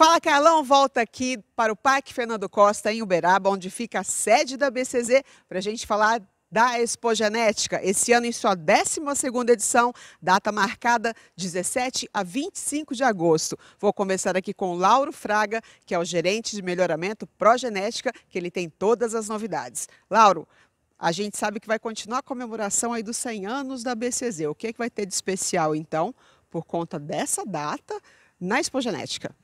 Fala Carlão, volta aqui para o Parque Fernando Costa, em Uberaba, onde fica a sede da BCZ, para a gente falar da Expo Genética. Esse ano, em sua 12 edição, data marcada 17 a 25 de agosto. Vou começar aqui com o Lauro Fraga, que é o gerente de melhoramento Progenética, que ele tem todas as novidades. Lauro, a gente sabe que vai continuar a comemoração aí dos 100 anos da BCZ. O que, é que vai ter de especial, então, por conta dessa data na Expo Genética?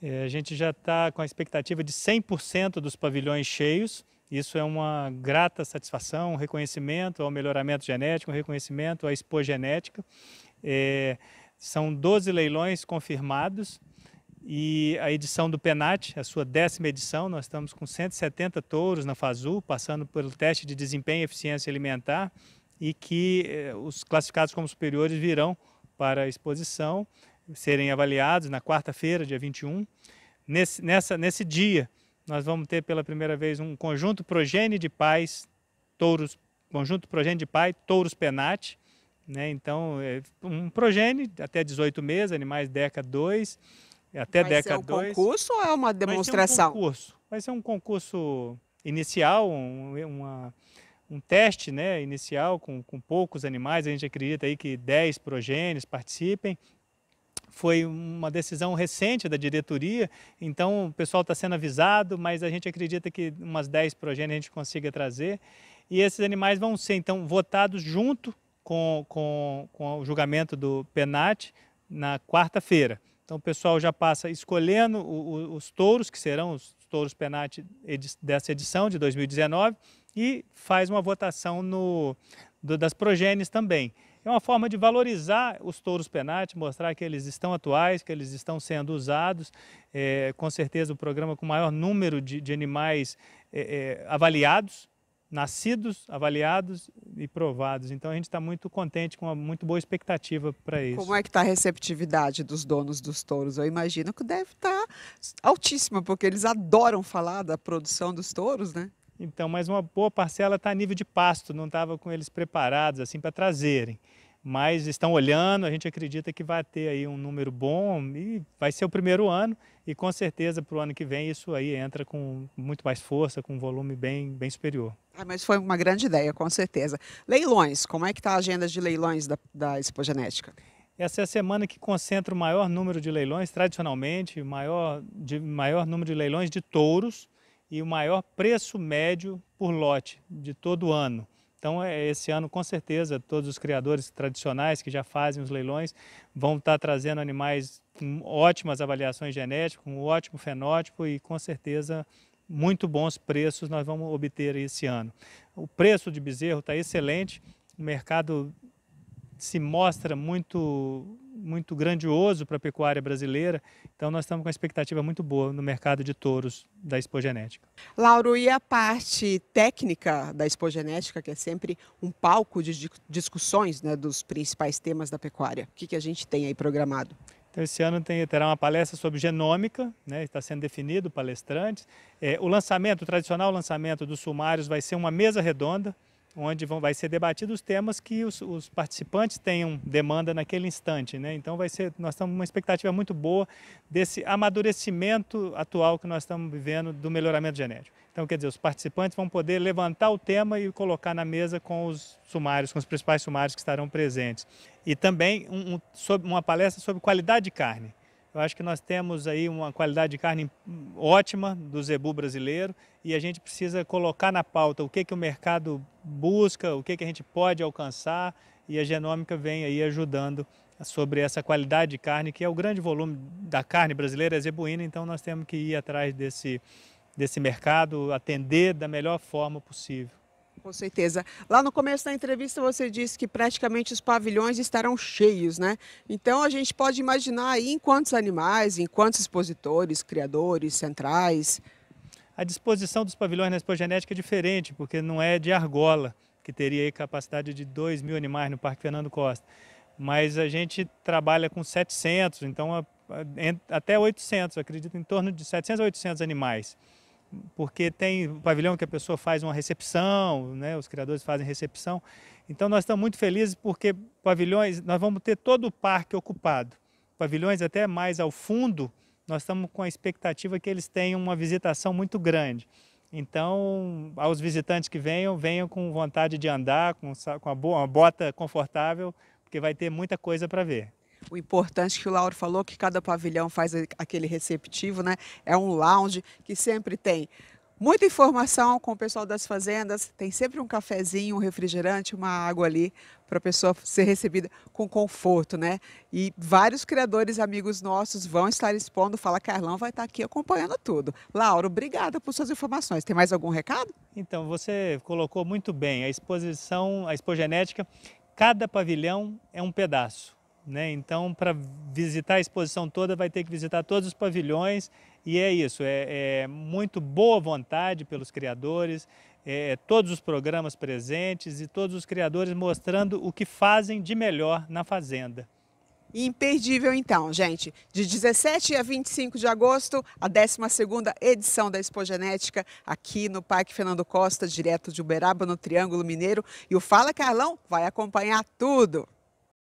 É, a gente já está com a expectativa de 100% dos pavilhões cheios. Isso é uma grata satisfação, um reconhecimento ao melhoramento genético, um reconhecimento à expogenética. É, são 12 leilões confirmados e a edição do Penat, a sua décima edição, nós estamos com 170 touros na Fazul, passando pelo teste de desempenho e eficiência alimentar e que eh, os classificados como superiores virão para a exposição serem avaliados na quarta-feira, dia 21. Nesse, nessa, nesse dia, nós vamos ter pela primeira vez um conjunto progênio de pais, touros, conjunto progênie de pai, touros penate. Né? Então, é um progênio até 18 meses, animais DECA 2, até Vai DECA 2. Vai ser um concurso ou é uma demonstração? Vai ser um concurso. Vai ser um concurso inicial, um, uma, um teste né, inicial com, com poucos animais. A gente acredita aí que 10 progênios participem foi uma decisão recente da diretoria, então o pessoal está sendo avisado, mas a gente acredita que umas 10 progênias a gente consiga trazer. E esses animais vão ser, então, votados junto com, com, com o julgamento do PENAT na quarta-feira. Então o pessoal já passa escolhendo o, o, os touros, que serão os touros PENAT edi dessa edição de 2019, e faz uma votação no, do, das progênies também. É uma forma de valorizar os touros penate, mostrar que eles estão atuais, que eles estão sendo usados. É, com certeza o programa com o maior número de, de animais é, é, avaliados, nascidos, avaliados e provados. Então a gente está muito contente, com uma muito boa expectativa para isso. Como é que está a receptividade dos donos dos touros? Eu imagino que deve estar tá altíssima, porque eles adoram falar da produção dos touros, né? Então, mas uma boa parcela está a nível de pasto, não estava com eles preparados assim para trazerem. Mas estão olhando, a gente acredita que vai ter aí um número bom e vai ser o primeiro ano e com certeza para o ano que vem isso aí entra com muito mais força, com um volume bem, bem superior. Ah, mas foi uma grande ideia, com certeza. Leilões, como é que está a agenda de leilões da, da Expo Genética? Essa é a semana que concentra o maior número de leilões, tradicionalmente, maior, de, maior número de leilões de touros e o maior preço médio por lote de todo ano. Então, é, esse ano, com certeza, todos os criadores tradicionais que já fazem os leilões vão estar trazendo animais com ótimas avaliações genéticas, com um ótimo fenótipo e, com certeza, muito bons preços nós vamos obter esse ano. O preço de bezerro está excelente, o mercado se mostra muito muito grandioso para a pecuária brasileira. Então, nós estamos com uma expectativa muito boa no mercado de touros da expogenética. Lauro, e a parte técnica da expogenética, que é sempre um palco de discussões né, dos principais temas da pecuária, o que, que a gente tem aí programado? Então, esse ano tem, terá uma palestra sobre genômica, né, está sendo definido palestrantes. É, o lançamento, o tradicional lançamento dos sumários, vai ser uma mesa redonda onde vão, vai ser debatido os temas que os, os participantes tenham demanda naquele instante. Né? Então vai ser, nós estamos uma expectativa muito boa desse amadurecimento atual que nós estamos vivendo do melhoramento genético. Então, quer dizer, os participantes vão poder levantar o tema e colocar na mesa com os sumários, com os principais sumários que estarão presentes. E também um, um, sobre, uma palestra sobre qualidade de carne. Eu acho que nós temos aí uma qualidade de carne ótima do zebu brasileiro e a gente precisa colocar na pauta o que, que o mercado busca, o que, que a gente pode alcançar e a genômica vem aí ajudando sobre essa qualidade de carne, que é o grande volume da carne brasileira, é zebuína, então nós temos que ir atrás desse, desse mercado, atender da melhor forma possível. Com certeza. Lá no começo da entrevista você disse que praticamente os pavilhões estarão cheios, né? Então a gente pode imaginar aí em quantos animais, em quantos expositores, criadores, centrais. A disposição dos pavilhões na Genética é diferente, porque não é de argola, que teria capacidade de 2 mil animais no Parque Fernando Costa. Mas a gente trabalha com 700, então até 800, acredito em torno de 700 a 800 animais porque tem um pavilhão que a pessoa faz uma recepção, né? os criadores fazem recepção. Então nós estamos muito felizes porque pavilhões, nós vamos ter todo o parque ocupado. Pavilhões até mais ao fundo, nós estamos com a expectativa que eles tenham uma visitação muito grande. Então, aos visitantes que venham, venham com vontade de andar, com, com a boa, uma bota confortável, porque vai ter muita coisa para ver o importante que o Lauro falou, que cada pavilhão faz aquele receptivo, né? É um lounge que sempre tem muita informação com o pessoal das fazendas, tem sempre um cafezinho, um refrigerante, uma água ali para a pessoa ser recebida com conforto, né? E vários criadores amigos nossos vão estar expondo, fala Carlão vai estar tá aqui acompanhando tudo. Lauro, obrigada por suas informações. Tem mais algum recado? Então, você colocou muito bem a exposição, a expogenética, cada pavilhão é um pedaço né? Então, para visitar a exposição toda, vai ter que visitar todos os pavilhões e é isso. É, é muito boa vontade pelos criadores, é, é todos os programas presentes e todos os criadores mostrando o que fazem de melhor na fazenda. Imperdível então, gente. De 17 a 25 de agosto, a 12ª edição da Expo Genética aqui no Parque Fernando Costa, direto de Uberaba, no Triângulo Mineiro. E o Fala Carlão vai acompanhar tudo.